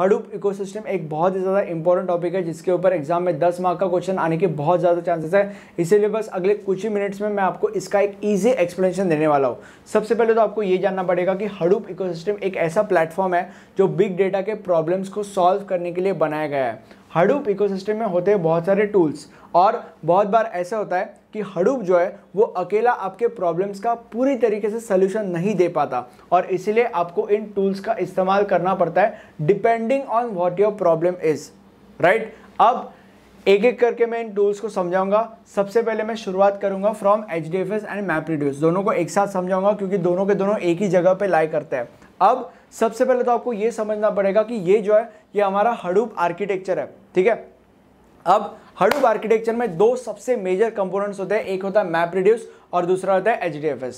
Hadoop ecosystem एक बहुत ही ज़्यादा इंपॉर्टेंट टॉपिक है जिसके ऊपर एग्जाम में 10 मार्क का क्वेश्चन आने के बहुत ज़्यादा चांसेस है इसीलिए बस अगले कुछ ही मिनट्स में मैं आपको इसका एक ईजी एक्सप्लेनेशन देने वाला हूँ सबसे पहले तो आपको ये जानना पड़ेगा कि हडूप इकोसिस्टम एक ऐसा प्लेटफॉर्म है जो बिग डेटा के प्रॉब्लम्स को सॉल्व करने के लिए बनाया गया है हडूप इकोसिस्टम में होते हैं बहुत सारे टूल्स और बहुत बार ऐसा होता है कि हडूप जो है वो अकेला आपके प्रॉब्लम्स का पूरी तरीके से सलूशन नहीं दे पाता और इसीलिए आपको इन टूल्स का इस्तेमाल करना पड़ता है depending on what your problem is right अब एक एक करके मैं इन टूल्स को समझाऊंगा सबसे पहले मैं शुरुआत करूंगा from H D F S and map reduce दोनों को एक साथ समझाऊंगा क्योंकि दोनों के दोनों एक ही जगह पे लाई करते हैं अब सबसे पहले तो आपको यह समझना पड़ेगा कि ये जो है ये हमारा हडूप आर्किटेक्चर है ठीक है अब हडूप आर्किटेक्चर में दो सबसे मेजर कंपोनेंट्स होते हैं एक होता है मैप रिड्यूस और दूसरा होता है H D F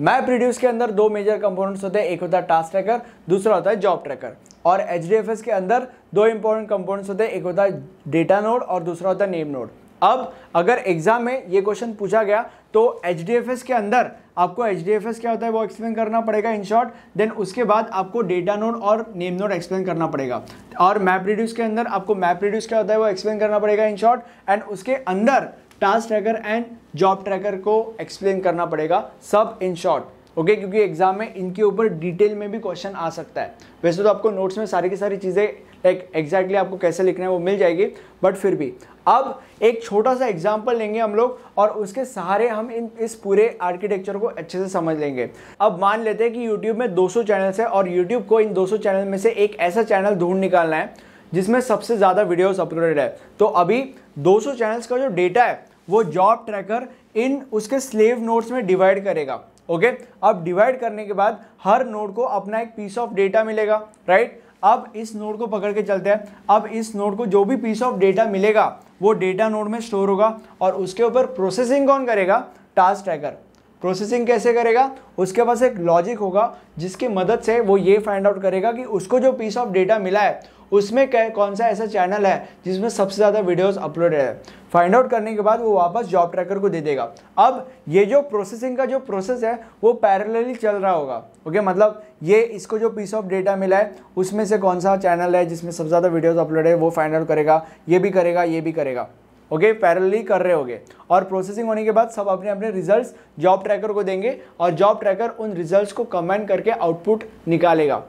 map reduce के अंदर दो मेजर कंपोनेंट्स होते हैं एक होता है टास्क ट्रैकर दूसरा होता है जॉब ट्रैकर और एच डी एफ एस के अंदर दो इंपॉर्टेंट कंपोनेंट्स होते हैं एक होता है डेटा नोड और दूसरा होता है नेम नोड अब अगर एग्जाम में ये क्वेश्चन पूछा गया तो एच के अंदर आपको एच क्या होता है वो एक्सप्लेन करना पड़ेगा इन शॉर्ट देन उसके बाद आपको डेटा नोड और नेम नोड एक्सप्लेन करना पड़ेगा और मैप रिड्यूस के अंदर आपको मैप रिड्यूस क्या होता है वो एक्सप्लेन करना पड़ेगा इन शॉर्ट एंड उसके अंदर task tracker and job tracker को एक्सप्लेन करना पड़ेगा सब इन शॉर्ट ओके क्योंकि एग्जाम में इनके ऊपर डिटेल में भी क्वेश्चन आ सकता है वैसे तो आपको नोट्स में सारी की सारी चीज़ें लाइक एग्जैक्टली आपको कैसे लिखना है वो मिल जाएगी बट फिर भी अब एक छोटा सा एग्जाम्पल लेंगे हम लोग और उसके सहारे हम इन इस पूरे आर्किटेक्चर को अच्छे से समझ लेंगे अब मान लेते हैं कि यूट्यूब में 200 चैनल्स हैं और यूट्यूब को इन 200 चैनल में से एक ऐसा चैनल ढूंढ निकालना है जिसमें सबसे ज़्यादा वीडियोस अपलोडेड है तो अभी 200 चैनल्स का जो डेटा है वो जॉब ट्रैकर इन उसके स्लेव नोट्स में डिवाइड करेगा ओके अब डिवाइड करने के बाद हर नोड को अपना एक पीस ऑफ डेटा मिलेगा राइट अब इस नोड को पकड़ के चलते हैं अब इस नोड को जो भी पीस ऑफ डेटा मिलेगा वो डेटा नोड में स्टोर होगा और उसके ऊपर प्रोसेसिंग कौन करेगा टास्क ट्रैकर प्रोसेसिंग कैसे करेगा उसके पास एक लॉजिक होगा जिसकी मदद से वो ये फाइंड आउट करेगा कि उसको जो पीस ऑफ डेटा मिला है उसमें क्या कौन सा ऐसा चैनल है जिसमें सबसे ज़्यादा वीडियोस अपलोडेड है फाइंड आउट करने के बाद वो वापस जॉब ट्रैकर को दे देगा अब ये जो प्रोसेसिंग का जो प्रोसेस है वो पैरेलली चल रहा होगा ओके मतलब ये इसको जो पीस ऑफ डेटा मिला है उसमें से कौन सा चैनल है जिसमें सबसे ज़्यादा वीडियोज अपलोड है वो फाइंड आउट करेगा ये भी करेगा ये भी करेगा ओके पैरेलली कर रहे होगे और प्रोसेसिंग होने के बाद सब अपने अपने रिजल्ट्स जॉब ट्रैकर को देंगे और जॉब ट्रैकर उन रिजल्ट्स को कमेंट करके आउटपुट निकालेगा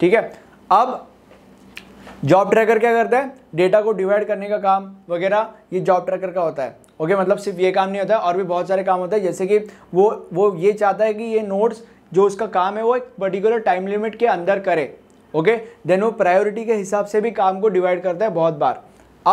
ठीक है अब जॉब ट्रैकर क्या करता है डेटा को डिवाइड करने का काम वगैरह ये जॉब ट्रैकर का होता है ओके मतलब सिर्फ ये काम नहीं होता है और भी बहुत सारे काम होते हैं जैसे कि वो वो ये चाहता है कि ये नोट्स जो उसका काम है वो एक पर्टिकुलर टाइम लिमिट के अंदर करे ओके देन वो प्रायोरिटी के हिसाब से भी काम को डिवाइड करता है बहुत बार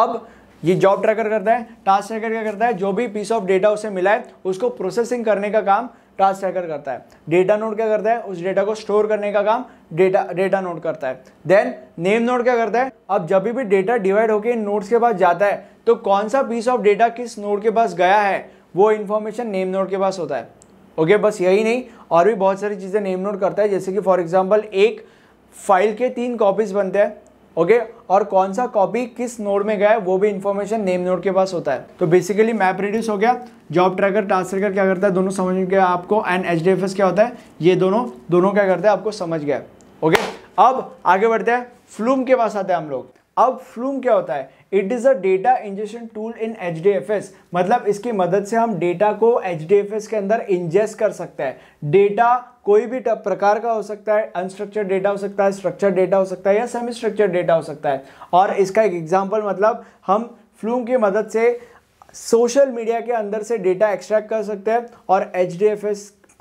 अब ये जॉब ट्रैकर करता है टास्क ट्रैकर क्या करता है जो भी पीस ऑफ डेटा उसे मिला है उसको प्रोसेसिंग करने का काम टास्क ट्रैकर करता है डेटा नोड क्या करता है उस डेटा को स्टोर करने का काम डेटा डेटा नोड करता है देन नेम नोड क्या करता है अब जब भी डेटा डिवाइड होकर इन नोड्स के पास जाता है तो कौन सा पीस ऑफ डेटा किस नोड के पास गया है वो इन्फॉर्मेशन नेम नोड के पास होता है ओके okay, बस यही नहीं और भी बहुत सारी चीज़ें नेम नोट करता है जैसे कि फॉर एग्जाम्पल एक फाइल के तीन कॉपीज़ बनते हैं ओके और कौन सा कॉपी किस नोड में गया है वो भी इन्फॉर्मेशन नेम नोड के पास होता है तो बेसिकली मैप रिड्यूस हो गया जॉब ट्रैकर टास्क ट्रैकर क्या करता है दोनों समझ गया आपको एंड एच क्या होता है ये दोनों दोनों क्या करते हैं आपको समझ गया ओके अब आगे बढ़ते हैं फ्लूम के पास आते हैं हम लोग अब फ्लूम क्या होता है it is a data ingestion tool in H मतलब इसकी मदद से हम डेटा को एच के अंदर इंजेस्ट कर सकते हैं डेटा कोई भी प्रकार का हो सकता है अनस्ट्रक्चर्ड डेटा हो सकता है स्ट्रक्चर्ड डेटा हो सकता है या सेमी स्ट्रक्चर्ड डेटा हो सकता है और इसका एक एग्जाम्पल मतलब हम फ्लूम की मदद से सोशल मीडिया के अंदर से डेटा एक्सट्रैक्ट कर सकते हैं और एच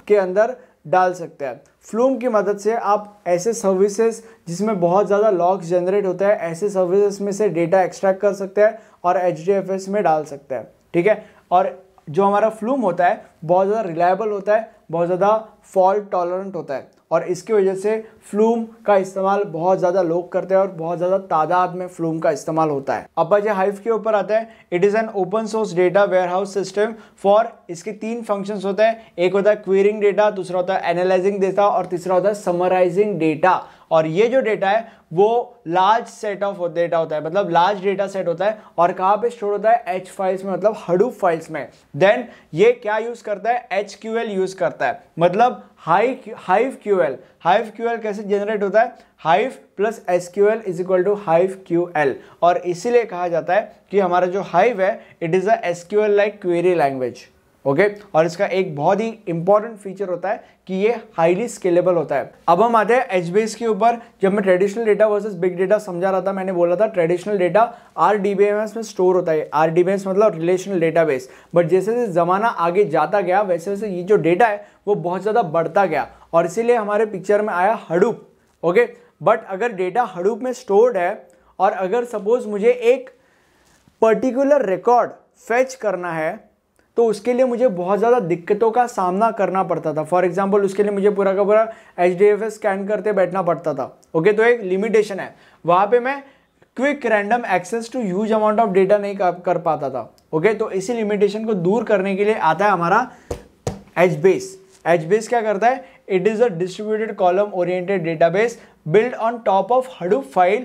के अंदर डाल सकते हैं फ्लूम की मदद से आप ऐसे सर्विसेज जिसमें बहुत ज़्यादा लॉक्स जनरेट होता है ऐसे सर्विसेज में से डेटा एक्सट्रैक्ट कर सकते हैं और एच में डाल सकते हैं ठीक है और जो हमारा फ्लूम होता है बहुत ज़्यादा रिलायबल होता है बहुत ज़्यादा फॉल्ट टॉलरेंट होता है और इसकी वजह से फ्लूम का इस्तेमाल बहुत ज़्यादा लोग करते हैं और बहुत ज़्यादा तादाद में फ्लूम का इस्तेमाल होता है अब बजे हाइव के ऊपर आता है it is an open source data warehouse system for इसके तीन फंक्शंस होते हैं एक होता है क्वेरिंग डेटा दूसरा होता है एनालाइजिंग डेटा और तीसरा होता है समराइजिंग डेटा और ये जो डेटा है वो लार्ज सेट ऑफ डेटा होता है मतलब लार्ज डेटा सेट होता है और कहाँ पे स्टोर होता है एच फाइल्स में मतलब हडूप फाइल्स में देन ये क्या यूज़ करता है एच क्यू एल यूज़ करता है मतलब हाई Hive Q L Hive Q L कैसे जनरेट होता है Hive plus H Q L is equal to Hive Q L और इसीलिए कहा जाता है कि हमारा जो हाइव है it is a S Q L like query language okay okay? और इसका एक बहुत ही इंपॉर्टेंट फीचर होता है कि ये हाईली स्केलेबल होता है अब हम आते हैं एच बेस के ऊपर जब मैं traditional data versus big data समझा रहा था मैंने बोला था ट्रेडिशनल डेटा आर में स्टोर होता है आर मतलब रिलेशनल बेस बट जैसे जैसे ज़माना आगे जाता गया वैसे वैसे ये जो डेटा है वो बहुत ज़्यादा बढ़ता गया और इसीलिए हमारे पिक्चर में आया हडूप ओके बट अगर डेटा हडूप में स्टोर्ड है और अगर सपोज मुझे एक पर्टिकुलर रिकॉर्ड फेच करना है तो उसके लिए मुझे बहुत ज़्यादा दिक्कतों का सामना करना पड़ता था फॉर एग्जाम्पल उसके लिए मुझे पूरा का पूरा H D F S scan करते बैठना पड़ता था ओके तो एक लिमिटेशन है वहाँ पे मैं quick random access to huge amount of data नहीं कर पाता था ओके तो इसी लिमिटेशन को दूर करने के लिए आता है हमारा एच बेस एच बेस क्या करता है it is a distributed column oriented base build on top of Hadoop file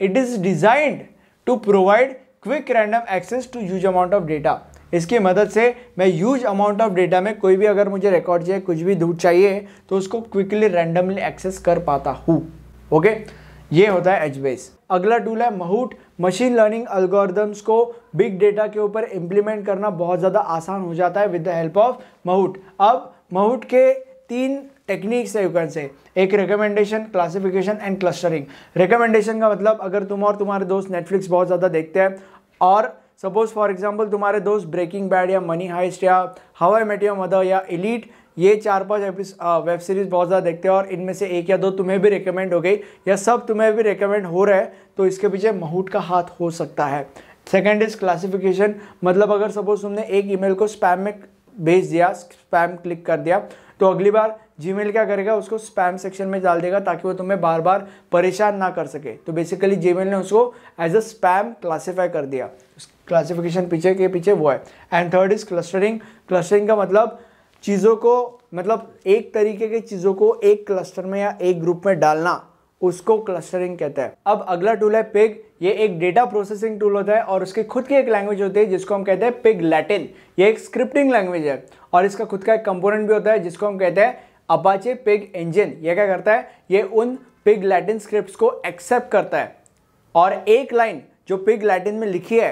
it is designed to provide quick random access to huge amount of data इसकी मदद से मैं यूज अमाउंट ऑफ डेटा में कोई भी अगर मुझे रिकॉर्ड चाहिए कुछ भी दूध चाहिए तो उसको क्विकली रैंडमली एक्सेस कर पाता हूँ ओके ये होता है एजबेस अगला टूल है महूट मशीन लर्निंग अल्गोरिदम्स को बिग डेटा के ऊपर इम्प्लीमेंट करना बहुत ज़्यादा आसान हो जाता है with the help of Mahout अब महूट के तीन टेक्निक्स है यू से एक recommendation classification and clustering recommendation का मतलब अगर तुम और तुम्हारे दोस्त नेटफ्लिक्स बहुत ज़्यादा देखते हैं और सपोज़ फॉर एग्जाम्पल तुम्हारे दोस्त ब्रेकिंग बैड या मनी हाइस्ट या हवाई आई मेट या मदर या इलीट ये चार पांच वेब सीरीज़ बहुत ज़्यादा देखते हैं और इनमें से एक या दो तुम्हें भी रिकमेंड हो गई या सब तुम्हें भी रिकमेंड हो रहा है तो इसके पीछे महूट का हाथ हो सकता है सेकेंड इज़ क्लासिफिकेशन मतलब अगर सपोज़ तुमने एक ईमेल को स्पैम में भेज दिया स्पैम क्लिक कर दिया तो अगली बार जी क्या करेगा उसको स्पैम सेक्शन में डाल देगा ताकि वो तुम्हें बार बार परेशान ना कर सके तो बेसिकली जी ने उसको एज अ स्पैम क्लासीफाई कर दिया क्लासिफिकेशन पीछे के पीछे वो है and third is clustering clustering का मतलब चीज़ों को मतलब एक तरीके की चीज़ों को एक क्लस्टर में या एक ग्रुप में डालना उसको क्लस्टरिंग कहते हैं अब अगला टूल है पिग ये एक डेटा प्रोसेसिंग टूल होता है और उसके खुद की एक लैंग्वेज होती है जिसको हम कहते हैं पिग लैटिन ये एक स्क्रिप्टिंग लैंग्वेज है और इसका खुद का एक कंपोनेंट भी होता है जिसको हम कहते हैं अपाचे पिग इंजन ये क्या करता है ये उन पिग लैटिन स्क्रिप्ट को एक्सेप्ट करता है और एक लाइन जो पिग लैटिन में लिखी है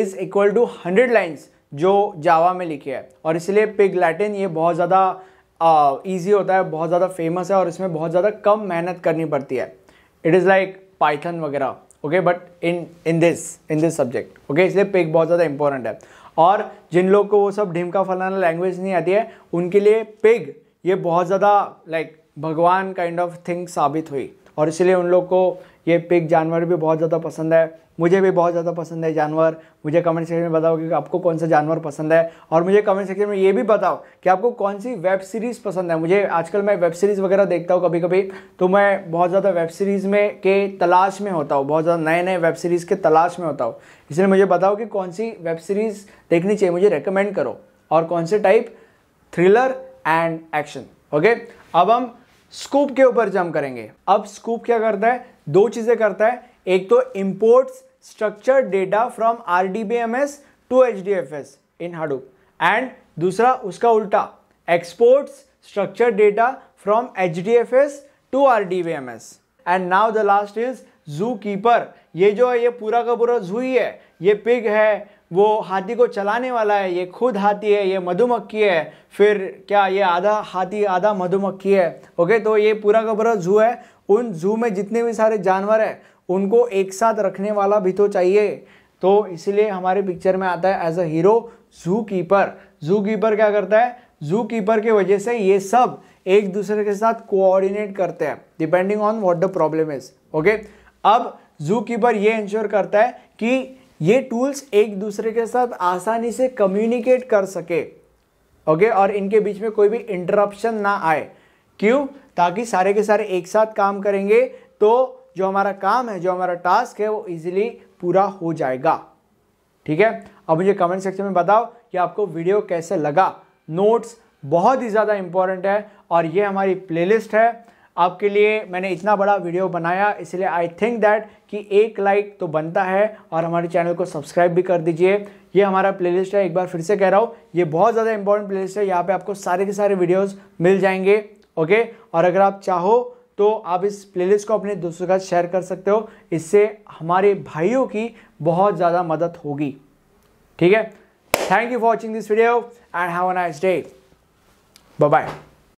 is equal to hundred lines जो जावा में लिखे है और इसलिए पिग लैटिन ये बहुत ज़्यादा ईजी होता है बहुत ज़्यादा फेमस है और इसमें बहुत ज़्यादा कम मेहनत करनी पड़ती है इट इज़ लाइक पाइथन वगैरह okay but in in this in this subject okay इसलिए पिग बहुत ज़्यादा इंपॉर्टेंट है और जिन लोग को वो सब ढिमका फलाना लैंग्वेज नहीं आती है उनके लिए पिग ये बहुत ज़्यादा लाइक like, भगवान काइंड ऑफ थिंग साबित हुई और इसलिए उन लोग को ये पिक जानवर भी बहुत ज़्यादा पसंद है मुझे भी बहुत ज़्यादा पसंद है जानवर मुझे कमेंट सेक्शन में बताओ कि आपको कौन सा जानवर पसंद है और मुझे कमेंट सेक्शन में ये भी बताओ कि आपको कौन सी वेब सीरीज़ पसंद है मुझे आजकल मैं वेब सीरीज़ वगैरह देखता हूँ कभी कभी तो मैं बहुत ज़्यादा वेब सीरीज़ में के तलाश में होता हूँ बहुत ज़्यादा नए नए वेब सीरीज़ के तलाश में होता हूँ इसलिए मुझे बताओ कि कौन सी वेब सीरीज़ देखनी चाहिए मुझे रिकमेंड करो और कौन से type thriller and action okay अब हम स्कूप के ऊपर जम करेंगे अब स्कूप क्या करता है दो चीजें करता है एक तो imports structure data from R D B M S to H D F S in Hadoop and दूसरा उसका उल्टा exports structure data from H D F S to R D B M S and now the last is ZooKeeper ये जो है ये पूरा का पूरा जू ही है ये पिग है वो हाथी को चलाने वाला है ये खुद हाथी है ये मधुमक्खी है फिर क्या ये आधा हाथी आधा मधुमक्खी है ओके तो ये पूरा का पूरा जू है उन जू में जितने भी सारे जानवर हैं उनको एक साथ रखने वाला भी तो चाहिए तो इसलिए हमारे पिक्चर में आता है as a hero zoo keeper zoo keeper क्या करता है जू कीपर के वजह से ये सब एक दूसरे के साथ कोऑर्डिनेट करते हैं depending on what the problem is okay अब जू कीपर ये इंश्योर करता है कि ये टूल्स एक दूसरे के साथ आसानी से कम्युनिकेट कर सके ओके और इनके बीच में कोई भी इंटरप्शन ना आए क्यों ताकि सारे के सारे एक साथ काम करेंगे तो जो हमारा काम है जो हमारा टास्क है वो इजीली पूरा हो जाएगा ठीक है अब मुझे कमेंट सेक्शन में बताओ कि आपको वीडियो कैसे लगा नोट्स बहुत ही ज़्यादा इंपॉर्टेंट है और ये हमारी प्लेलिस्ट है आपके लिए मैंने इतना बड़ा वीडियो बनाया इसलिए आई थिंक दैट कि एक लाइक तो बनता है और हमारे चैनल को सब्सक्राइब भी कर दीजिए ये हमारा प्लेलिस्ट है एक बार फिर से कह रहा हूँ ये बहुत ज़्यादा इंपॉर्टेंट प्लेलिस्ट है यहाँ पे आपको सारे के सारे वीडियोस मिल जाएंगे ओके और अगर आप चाहो तो आप इस प्लेलिस्ट को अपने दोस्तों के साथ शेयर कर सकते हो इससे हमारे भाइयों की बहुत ज़्यादा मदद होगी ठीक है thank you for watching this video and have a nice day bye